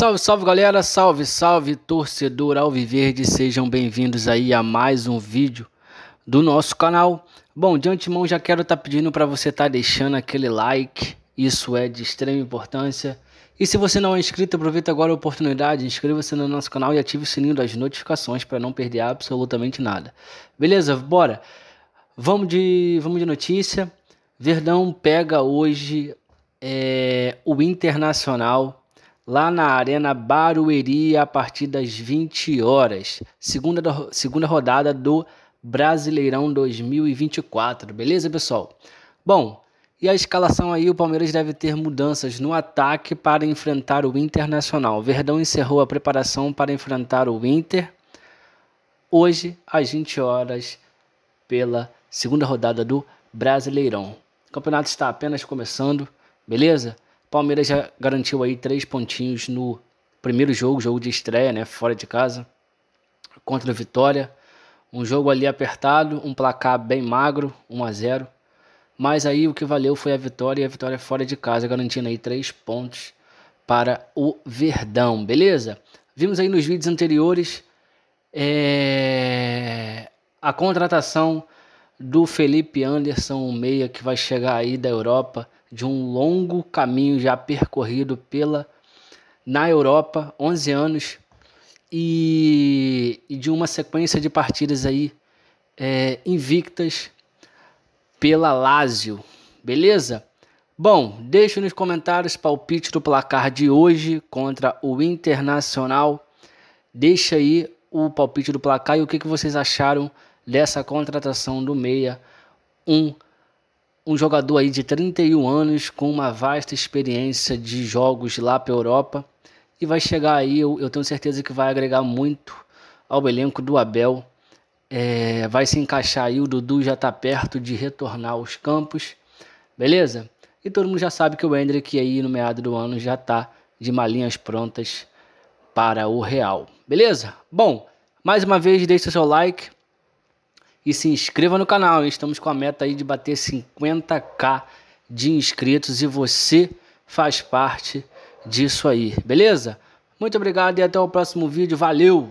salve, salve galera, salve, salve torcedor Alviverde, sejam bem-vindos aí a mais um vídeo do nosso canal. Bom, de antemão já quero estar tá pedindo para você estar tá deixando aquele like, isso é de extrema importância. E se você não é inscrito, aproveita agora a oportunidade, inscreva-se no nosso canal e ative o sininho das notificações para não perder absolutamente nada. Beleza? Bora! Vamos de, vamos de notícia. Verdão pega hoje é, o Internacional lá na Arena Barueri a partir das 20 horas. Segunda, segunda rodada do Brasileirão 2024, beleza, pessoal? Bom, e a escalação aí, o Palmeiras deve ter mudanças no ataque para enfrentar o Internacional. Verdão encerrou a preparação para enfrentar o Inter hoje às 20 horas pela segunda rodada do Brasileirão. O campeonato está apenas começando, beleza? Palmeiras já garantiu aí três pontinhos no primeiro jogo, jogo de estreia, né, fora de casa, contra o Vitória. Um jogo ali apertado, um placar bem magro, 1 a 0. Mas aí o que valeu foi a vitória e a vitória fora de casa, garantindo aí três pontos para o Verdão, beleza? Vimos aí nos vídeos anteriores é... a contratação do Felipe Anderson, o meia que vai chegar aí da Europa de um longo caminho já percorrido pela na Europa, 11 anos, e, e de uma sequência de partidas aí é, invictas pela Lazio, beleza? Bom, deixe nos comentários palpite do placar de hoje contra o Internacional. Deixa aí o palpite do placar e o que, que vocês acharam dessa contratação do meia um um jogador aí de 31 anos com uma vasta experiência de jogos lá para Europa e vai chegar aí, eu, eu, tenho certeza que vai agregar muito ao elenco do Abel. É, vai se encaixar aí, o Dudu já está perto de retornar aos campos, beleza? E todo mundo já sabe que o Hendrick aí no meado do ano já está de malinhas prontas para o Real, beleza? Bom, mais uma vez deixe seu like, e se inscreva no canal. Estamos com a meta aí de bater 50k de inscritos e você faz parte disso aí, beleza? Muito obrigado e até o próximo vídeo. Valeu!